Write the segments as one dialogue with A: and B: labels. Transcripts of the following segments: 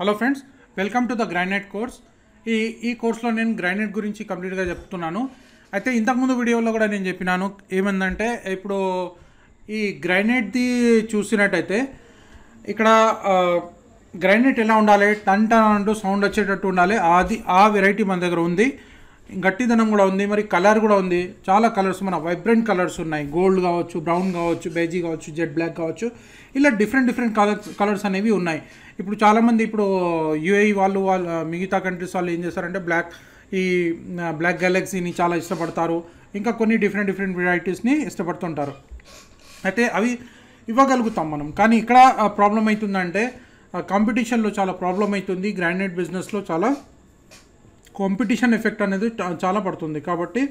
A: hello friends welcome to the granite course ఈ ఈ కోర్స్లో నేను గ్రానైట్ గురించి కంప్లీట్గా చెప్తున్నాను అయితే ఇంతకుముందు వీడియోలో కూడా నేను చెప్పినాను ఏమైందంటే ఇప్పుడు ఈ గ్రానైట్ది చూసినట్టయితే ఇక్కడ గ్రానైట్ ఎలా ఉండాలి టన్ టన్ అంటూ సౌండ్ వచ్చేటట్టు ఉండాలి అది ఆ వెరైటీ మన దగ్గర ఉంది గట్టిదనం కూడా ఉంది మరి కలర్ కూడా ఉంది చాలా కలర్స్ మన వైబ్రెంట్ కలర్స్ ఉన్నాయి గోల్డ్ కావచ్చు బ్రౌన్ కావచ్చు బేజీ కావచ్చు జెడ్ బ్లాక్ కావచ్చు ఇలా డిఫరెంట్ డిఫరెంట్ కలర్స్ కలర్స్ అనేవి ఉన్నాయి ఇప్పుడు చాలామంది ఇప్పుడు యూఏఈ వాళ్ళు వాళ్ళు మిగతా కంట్రీస్ వాళ్ళు ఏం చేస్తారంటే బ్లాక్ ఈ బ్లాక్ గెలాక్సీని చాలా ఇష్టపడతారు ఇంకా కొన్ని డిఫరెంట్ డిఫరెంట్ వెరైటీస్ని ఇష్టపడుతుంటారు అయితే అవి ఇవ్వగలుగుతాం మనం కానీ ఇక్కడ ప్రాబ్లం అవుతుందంటే కాంపిటీషన్లో చాలా ప్రాబ్లం అవుతుంది గ్రానైట్ బిజినెస్లో చాలా కాంపిటీషన్ ఎఫెక్ట్ అనేది చాలా పడుతుంది కాబట్టి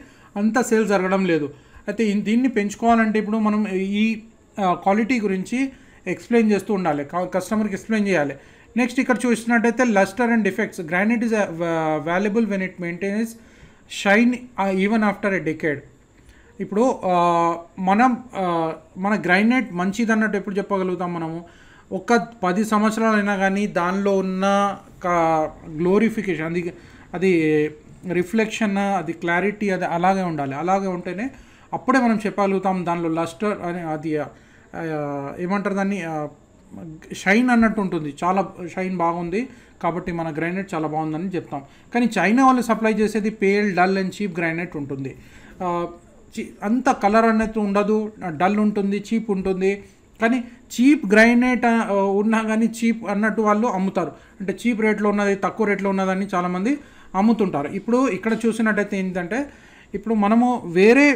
A: అంత సేల్ జరగడం లేదు అయితే దీన్ని పెంచుకోవాలంటే ఇప్పుడు మనం ఈ క్వాలిటీ గురించి ఎక్స్ప్లెయిన్ చేస్తూ ఉండాలి కస్టమర్కి ఎక్స్ప్లెయిన్ చేయాలి నెక్స్ట్ ఇక్కడ చూసినట్టయితే lustre and defects granite is valuable when it maintains shine even after a decade ఇప్పుడు మనం మన గ్రైనైట్ మంచిది అన్నట్టు ఎప్పుడు చెప్పగలుగుతాం మనము ఒక పది సంవత్సరాలైనా కానీ దానిలో ఉన్న ఒక గ్లోరిఫికేషన్ అది అది రిఫ్లెక్షన్ అది క్లారిటీ అది అలాగే ఉండాలి అలాగే ఉంటేనే అప్పుడే మనం చెప్పగలుగుతాం దానిలో లస్టర్ అని అది ఏమంటారు దాన్ని షైన్ అన్నట్టు ఉంటుంది చాలా షైన్ బాగుంది కాబట్టి మన గ్రానైట్ చాలా బాగుందని చెప్తాం కానీ చైనా వాళ్ళు సప్లై చేసేది pale dull and cheap granite ఉంటుంది అంత కలర్ అనేది ఉండదు డల్ ఉంటుంది చీప్ ఉంటుంది కానీ చీప్ గ్రైనేట్ ఉన్నా కానీ చీప్ అన్నట్టు వాళ్ళు అమ్ముతారు అంటే చీప్ రేట్లో ఉన్నది తక్కువ రేట్లో ఉన్నదని చాలామంది అమ్ముతుంటారు ఇప్పుడు ఇక్కడ చూసినట్టయితే ఏంటంటే ఇప్పుడు మనము వేరే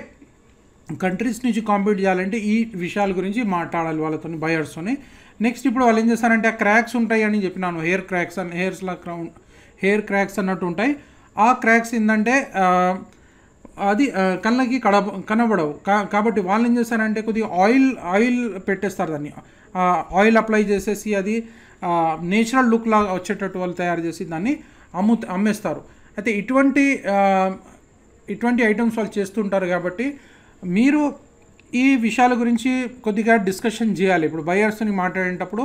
A: కంట్రీస్ నుంచి కాంపీట్ చేయాలంటే ఈ విషయాల గురించి మాట్లాడాలి వాళ్ళతో బయర్స్తోని నెక్స్ట్ ఇప్పుడు వాళ్ళు ఏం చేస్తారంటే ఆ క్రాక్స్ ఉంటాయి అని చెప్పినాను హెయిర్ క్రాక్స్ అని హెయిర్స్లా క్రౌండ్ హెయిర్ క్రాక్స్ అన్నట్టు ఉంటాయి ఆ క్రాక్స్ ఏంటంటే అది కళ్ళకి కడ కనబడవు కా కాబట్టి వాళ్ళు ఏం చేస్తారంటే కొద్దిగా ఆయిల్ ఆయిల్ పెట్టేస్తారు దాన్ని ఆయిల్ అప్లై చేసేసి అది నేచురల్ లుక్ లాగా వచ్చేటట్టు వాళ్ళు తయారు చేసి దాన్ని అమ్ము అమ్మేస్తారు అయితే ఇటువంటి ఇటువంటి ఐటమ్స్ వాళ్ళు చేస్తుంటారు కాబట్టి మీరు ఈ విషయాల గురించి కొద్దిగా డిస్కషన్ చేయాలి ఇప్పుడు బయర్స్ని మాట్లాడేటప్పుడు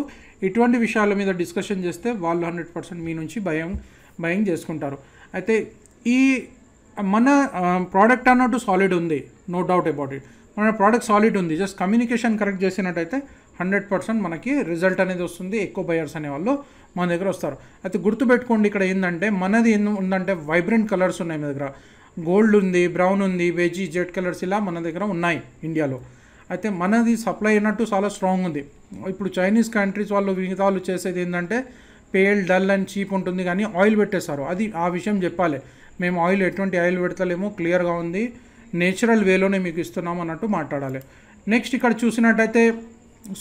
A: ఇటువంటి విషయాల మీద డిస్కషన్ చేస్తే వాళ్ళు హండ్రెడ్ పర్సెంట్ మీ నుంచి భయం భయం చేసుకుంటారు అయితే ఈ మన ప్రోడక్ట్ అన్నట్టు సాలిడ్ ఉంది నో డౌట్ అబౌట్ ఇట్ మన ప్రోడక్ట్ సాలిడ్ ఉంది జస్ట్ కమ్యూనికేషన్ కరెక్ట్ చేసినట్టయితే హండ్రెడ్ పర్సెంట్ మనకి రిజల్ట్ అనేది వస్తుంది ఎక్కువ బయర్స్ అనేవాళ్ళు మన దగ్గర వస్తారు అయితే గుర్తుపెట్టుకోండి ఇక్కడ ఏంటంటే మనది ఏం ఉందంటే వైబ్రెంట్ కలర్స్ ఉన్నాయి మీ దగ్గర గోల్డ్ ఉంది బ్రౌన్ ఉంది వెజీ జెడ్ కలర్స్ ఇలా మన దగ్గర ఉన్నాయి ఇండియాలో అయితే మనది సప్లై అయినట్టు చాలా స్ట్రాంగ్ ఉంది ఇప్పుడు చైనీస్ కంట్రీస్ వాళ్ళు మిగతా చేసేది ఏంటంటే పేల్ డల్ అండ్ చీప్ ఉంటుంది కానీ ఆయిల్ పెట్టేస్తారు అది ఆ విషయం చెప్పాలి మేము ఆయిల్ ఎటువంటి ఆయిల్ పెడతలేమో క్లియర్గా ఉంది నేచురల్ వేలోనే మీకు ఇస్తున్నాము అన్నట్టు మాట్లాడాలి నెక్స్ట్ ఇక్కడ చూసినట్టయితే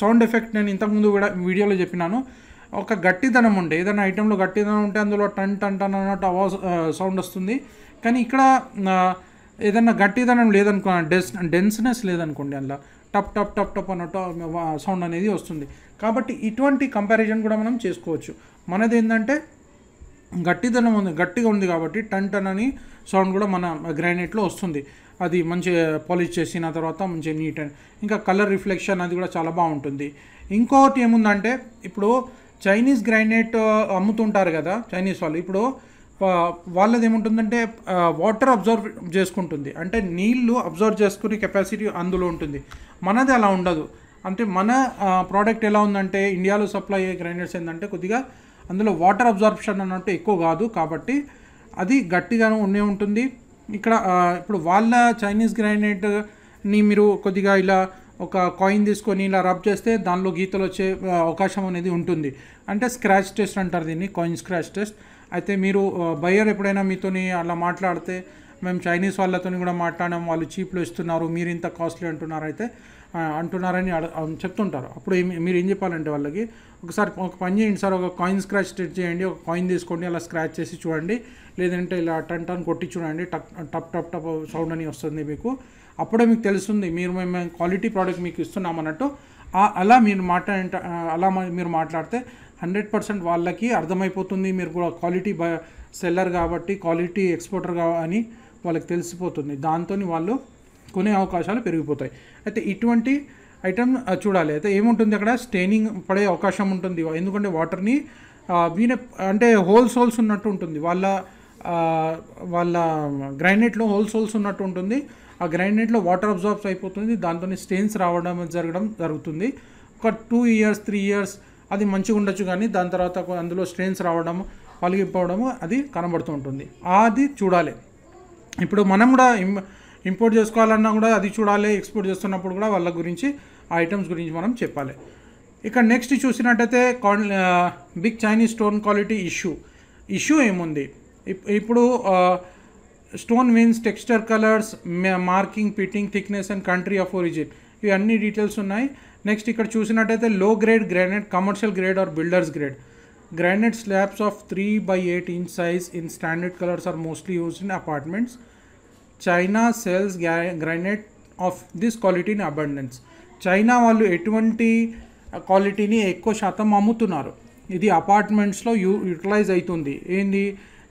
A: సౌండ్ ఎఫెక్ట్ నేను ఇంతకుముందు వీడియోలో చెప్పినాను ఒక గట్టిదనం ఉండే ఏదైనా ఐటెంలో గట్టిదనం ఉంటే అందులో టన్ టన్ టన్ అన్నట్టు అవాజ్ సౌండ్ వస్తుంది కానీ ఇక్కడ ఏదైనా గట్టిదనం లేదనుకో డెన్స్ డెన్స్నెస్ లేదనుకోండి అందులో టప్ టప్ టప్ టప్ అన్నట్టు సౌండ్ అనేది వస్తుంది కాబట్టి ఇటువంటి కంపారిజన్ కూడా మనం చేసుకోవచ్చు మనది ఏంటంటే గట్టిదనం ఉంది గట్టిగా ఉంది కాబట్టి టన్ టన్ అని సౌండ్ కూడా మన గ్రానైట్లో వస్తుంది అది మంచి పాలిష్ చేసిన తర్వాత మంచి నీట్ అండ్ ఇంకా కలర్ రిఫ్లెక్షన్ అది కూడా చాలా బాగుంటుంది ఇంకోటి ఏముందంటే ఇప్పుడు చైనీస్ గ్రానైట్ అమ్ముతుంటారు కదా చైనీస్ వాళ్ళు ఇప్పుడు వాళ్ళది ఏముంటుందంటే వాటర్ అబ్జర్వ్ చేసుకుంటుంది అంటే నీళ్లు అబ్జర్వ్ చేసుకునే కెపాసిటీ అందులో ఉంటుంది మనది అలా ఉండదు అంటే మన ప్రోడక్ట్ ఎలా ఉందంటే ఇండియాలో సప్లై అయ్యే గ్రైండర్స్ ఏంటంటే కొద్దిగా అందులో వాటర్ అబ్జార్ప్షన్ అన్నట్టు ఎక్కువ కాదు కాబట్టి అది గట్టిగా ఉండే ఉంటుంది ఇక్కడ ఇప్పుడు వాళ్ళ చైనీస్ గ్రానైట్ని మీరు కొద్దిగా ఇలా ఒక కాయిన్ తీసుకొని ఇలా రబ్ చేస్తే దానిలో గీతలు వచ్చే అవకాశం అనేది ఉంటుంది అంటే స్క్రాచ్ టెస్ట్ అంటారు దీన్ని కాయిన్ స్క్రాచ్ టెస్ట్ అయితే మీరు బయ్యర్ ఎప్పుడైనా మీతోని అలా మాట్లాడితే మేము చైనీస్ వాళ్ళతో కూడా మాట్లాడాం వాళ్ళు చీప్లో ఇస్తున్నారు మీరు ఇంత కాస్ట్లీ అంటున్నారు అయితే అంటున్నారని చెప్తుంటారు అప్పుడు మీరు ఏం చెప్పాలంటే వాళ్ళకి ఒకసారి ఒక పని చేయండి సార్ ఒక కాయిన్ స్క్రాచ్ టెస్ట్ చేయండి ఒక కాయిన్ తీసుకోండి అలా స్క్రాచ్ చేసి చూడండి లేదంటే ఇలా టన్ టన్ కొట్టి చూడండి టప్ టప్ టప్ టప్ సౌండ్ అని వస్తుంది మీకు అప్పుడే మీకు తెలుస్తుంది మీరు మేము క్వాలిటీ ప్రోడక్ట్ మీకు ఇస్తున్నాం అన్నట్టు అలా మీరు మాట్లాడ అలా మీరు మాట్లాడితే హండ్రెడ్ పర్సెంట్ వాళ్ళకి అర్థమైపోతుంది మీరు కూడా క్వాలిటీ సెల్లర్ కాబట్టి క్వాలిటీ ఎక్స్పోర్టర్ అని వాళ్ళకి తెలిసిపోతుంది దాంతో వాళ్ళు కొనే అవకాశాలు పెరిగిపోతాయి అయితే ఇటువంటి ఐటమ్ చూడాలి అయితే ఏముంటుంది అక్కడ స్టెయినింగ్ పడే అవకాశం ఉంటుంది ఎందుకంటే వాటర్ని వీణ అంటే హోల్స్ హోల్స్ ఉన్నట్టు ఉంటుంది వాళ్ళ వాళ్ళ గ్రైనేట్లో హోల్స్ హోల్స్ ఉన్నట్టు ఉంటుంది ఆ గ్రైనేట్లో వాటర్ అబ్జార్బ్స్ అయిపోతుంది దాంతో స్టెయిన్స్ రావడం జరగడం జరుగుతుంది ఒక టూ ఇయర్స్ త్రీ ఇయర్స్ అది మంచిగా ఉండొచ్చు కానీ దాని తర్వాత అందులో స్ట్రెయిన్స్ రావడం పలిగిపోవడము అది కనబడుతూ ఉంటుంది అది చూడాలి ఇప్పుడు మనం కూడా ఇంపోర్ట్ చేసుకోవాలన్నా కూడా అది చూడాలి ఎక్స్పోర్ట్ చేస్తున్నప్పుడు కూడా వాళ్ళ గురించి ఆ ఐటమ్స్ గురించి మనం చెప్పాలి ఇక్కడ నెక్స్ట్ చూసినట్టయితే big Chinese stone quality issue issue ఏముంది ఇప్పుడు stone veins texture colours marking pitting thickness and country of origin ఇవి అన్ని డీటెయిల్స్ ఉన్నాయి నెక్స్ట్ ఇక్కడ చూసినట్టయితే low grade granite commercial grade or builders grade granite slabs of three by eight inch size in standard colours are mostly used in apartments China sells granite of this quality in abundance China వాళ్ళు ఎటువంటి క్వాలిటీని ఎక్కువ శాతం అమ్ముతున్నారు ఇది అపార్ట్మెంట్స్లో you utilise అవుతుంది ఏంది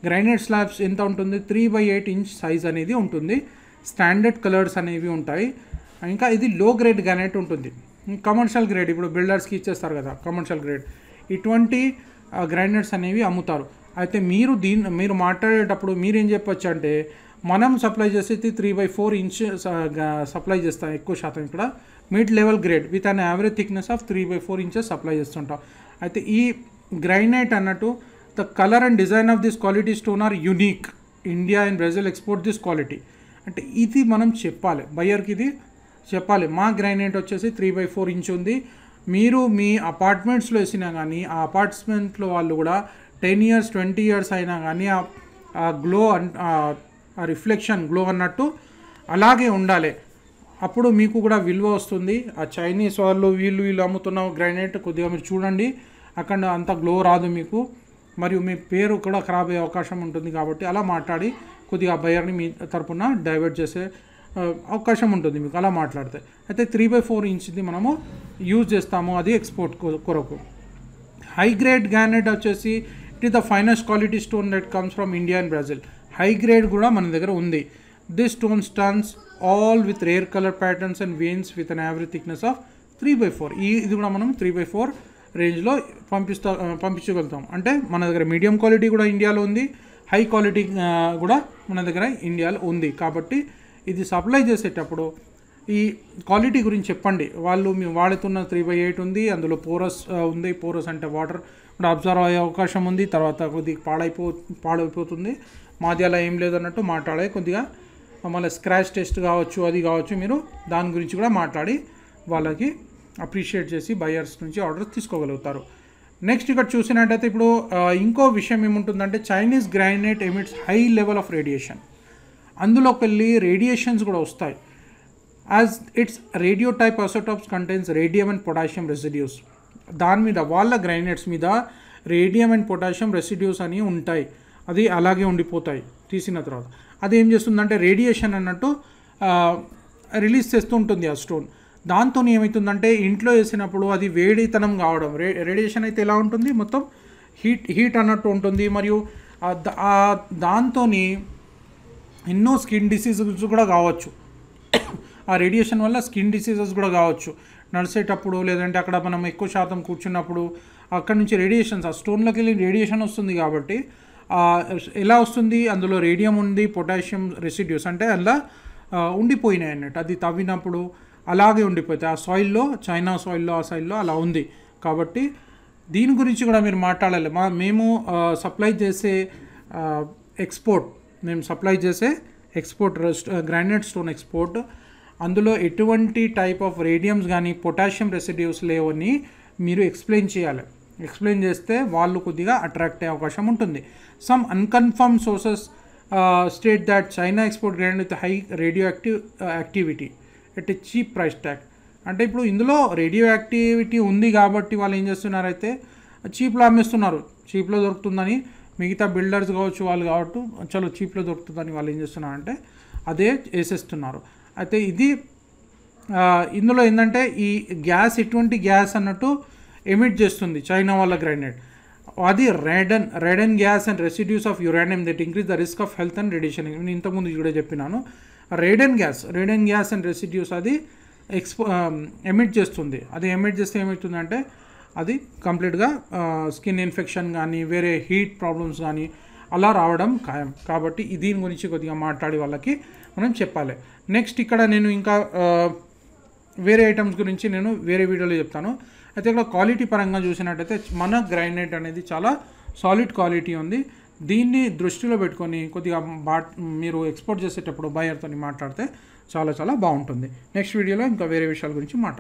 A: granite slabs ఎంత ఉంటుంది three by eight inch size అనేది ఉంటుంది స్టాండర్డ్ కలర్స్ అనేవి ఉంటాయి ఇంకా ఇది లో గ్రేడ్ గ్రానైట్ ఉంటుంది కమర్షియల్ గ్రేడ్ ఇప్పుడు బిల్డర్స్కి ఇచ్చేస్తారు కదా కమర్షియల్ గ్రేడ్ ఇటువంటి గ్రైనైట్స్ అనేవి అమ్ముతారు అయితే మీరు దీని మీరు మాట్లాడేటప్పుడు మీరేం చెప్పచ్చు అంటే మనం సప్లై చేసేది three by four inch supply చేస్తాం ఎక్కువ శాతం ఇక్కడ mid level grade with an average thickness of three by four inches supply చేస్తుంటాం అయితే ఈ గ్రైనైట్ అన్నట్టు the colour and design of this quality stone are unique India and Brazil export this quality అంటే ఇది మనం చెప్పాలి బయ్యర్కి ఇది చెప్పాలి మా గ్రైనైట్ వచ్చేసి త్రీ బై ఫోర్ ఇంచ్ ఉంది మీరు మీ అపార్ట్మెంట్స్లో వేసినా కానీ ఆ అపార్ట్మెంట్లో వాళ్ళు కూడా టెన్ ఇయర్స్ ట్వంటీ ఇయర్స్ అయినా కానీ ఆ గ్లో ఆ రిఫ్లెక్షన్ గ్లో అన్నట్టు అలాగే ఉండాలి అప్పుడు మీకు కూడా విలువ వస్తుంది ఆ చైనీస్ వాళ్ళు వీళ్ళు వీళ్ళు అమ్ముతున్న గ్రానైట్ కొద్దిగా మీరు చూడండి అక్కడ అంత గ్లో రాదు మీకు మరియు మీ పేరు కూడా ఖరాబ్ అయ్యే అవకాశం ఉంటుంది కాబట్టి అలా మాట్లాడి కొద్దిగా ఆ బయర్ని మీ తరపున డైవర్ట్ చేసే అవకాశం ఉంటుంది మీకు అలా మాట్లాడితే అయితే త్రీ బై ఫోర్ ఇంచ్ది మనము యూజ్ చేస్తాము అది ఎక్స్పోర్ట్ కొరకు హై గ్రేడ్ గ్రానైట్ వచ్చేసి it is the finest quality stone that comes from India and Brazil high grade కూడా మన దగ్గర ఉంది this stone stuns all with rare colour patterns and veins with an average thickness of three by four ఈ ఇది కూడా మనం three by four రేంజ్లో పంపిస్తా పంపించగలుగుతాం అంటే మన దగ్గర మీడియం క్వాలిటీ కూడా ఇండియాలో ఉంది హై క్వాలిటీ కూడా మన దగ్గర ఇండియాలో ఉంది కాబట్టి ఇది సప్లై చేసేటప్పుడు ఈ క్వాలిటీ గురించి చెప్పండి వాళ్ళు మేము వాడుతున్న త్రీ బై ఎయిట్ ఉంది అందులో పోరస్ ఉంది పోరస్ అంటే వాటర్ కూడా అబ్జర్వ్ అయ్యే అవకాశం ఉంది తర్వాత కొద్దిగా పాడైపో పాడైపోతుంది మాది అలా ఏం లేదన్నట్టు మాట్లాడే కొద్దిగా మళ్ళీ స్క్రాచ్ టెస్ట్ కావచ్చు అది కావచ్చు మీరు దాని గురించి కూడా మాట్లాడి వాళ్ళకి అప్రిషియేట్ చేసి బయర్స్ నుంచి ఆర్డర్ తీసుకోగలుగుతారు నెక్స్ట్ ఇక్కడ చూసినట్టయితే ఇప్పుడు ఇంకో విషయం ఏముంటుందంటే Chinese granite emits high level of radiation అందులోకి వెళ్ళి రేడియేషన్స్ కూడా వస్తాయి as its radio type isotopes contains radium and potassium residues దాని మీద వాళ్ళ గ్రైనైట్స్ మీద రేడియం అండ్ పొటాషియం రెసిడ్యూస్ అని ఉంటాయి అది అలాగే ఉండిపోతాయి తీసిన తర్వాత అది ఏం చేస్తుందంటే రేడియేషన్ అన్నట్టు రిలీజ్ చేస్తూ ఉంటుంది ఆ స్టోన్ దాంతో ఏమవుతుందంటే ఇంట్లో వేసినప్పుడు అది వేడితనం కావడం రే రేడియేషన్ అయితే ఎలా ఉంటుంది మొత్తం హీట్ హీట్ అన్నట్టు ఉంటుంది మరియు దాంతో ఎన్నో స్కిన్ డిసీజెస్ కూడా కావచ్చు ఆ రేడియేషన్ వల్ల స్కిన్ డిసీజెస్ కూడా కావచ్చు నడిచేటప్పుడు లేదంటే అక్కడ మనం ఎక్కువ శాతం కూర్చున్నప్పుడు అక్కడ నుంచి రేడియేషన్స్ ఆ స్టోన్లోకి వెళ్ళి రేడియేషన్ వస్తుంది కాబట్టి ఎలా వస్తుంది అందులో రేడియం ఉంది పొటాషియం రెసిడ్యూస్ అంటే అలా ఉండిపోయినాయి అన్నట్టు అది తవ్వినప్పుడు అలాగే ఉండిపోతాయి ఆ సాయిల్లో చైనా సాయిల్లో ఆ సాయిల్లో అలా ఉంది కాబట్టి దీని గురించి కూడా మీరు మాట్లాడాలి మా మేము సప్లై చేసే ఎక్స్పోర్ట్ మేము సప్లై చేసే export rest granite stone export అందులో ఎటువంటి టైప్ ఆఫ్ రేడియంస్ కానీ పొటాషియం రెసిడ్యూస్ లేవని మీరు ఎక్స్ప్లెయిన్ చేయాలి ఎక్స్ప్లెయిన్ చేస్తే వాళ్ళు కొద్దిగా అట్రాక్ట్ అయ్యే అవకాశం ఉంటుంది some unconfirmed sources state that China export granite with high radio active activity at a cheap price tag అంటే ఇప్పుడు ఇందులో రేడియో యాక్టివిటీ ఉంది కాబట్టి వాళ్ళు ఏం చేస్తున్నారైతే చీప్లో అమ్మేస్తున్నారు చీప్లో దొరుకుతుందని మిగతా బిల్డర్స్ కావచ్చు వాళ్ళు కాబట్టి చలో చీప్లో దొరుకుతుందని వాళ్ళు ఏం చేస్తున్నారంటే అదే వేసేస్తున్నారు అయితే ఇది uh, ఇందులో ఏంటంటే ఈ గ్యాస్ ఎటువంటి గ్యాస్ అన్నట్టు ఎమిట్ చేస్తుంది చైనా వాళ్ళ గ్రానైట్ అది radon radon gas and residues of uranium that increase the risk of health and radiation నేను ఇంతకుముందు కూడా చెప్పినాను radon gas radon gas and residues అది ఎక్స్పో ఎమిట్ um, చేస్తుంది అది ఎమిట్ చేస్తే ఏమవుతుందంటే అది కంప్లీట్గా స్కిన్ ఇన్ఫెక్షన్ కానీ వేరే హీట్ ప్రాబ్లమ్స్ కానీ అలా రావడం ఖాయం కాబట్టి దీని గురించి కొద్దిగా మాట్లాడి వాళ్ళకి మనం చెప్పాలి నెక్స్ట్ ఇక్కడ నేను ఇంకా వేరే ఐటమ్స్ గురించి నేను వేరే వీడియోలో చెప్తాను అయితే ఇక్కడ క్వాలిటీ పరంగా చూసినట్టయితే మన గ్రైనేట్ అనేది చాలా సాలిడ్ క్వాలిటీ ఉంది దీన్ని దృష్టిలో పెట్టుకొని కొద్దిగా బా మీరు ఎక్స్పోర్ట్ చేసేటప్పుడు బయర్తో మాట్లాడితే చాలా చాలా బాగుంటుంది నెక్స్ట్ వీడియోలో ఇంకా వేరే విషయాల గురించి మాట్లాడుతుంది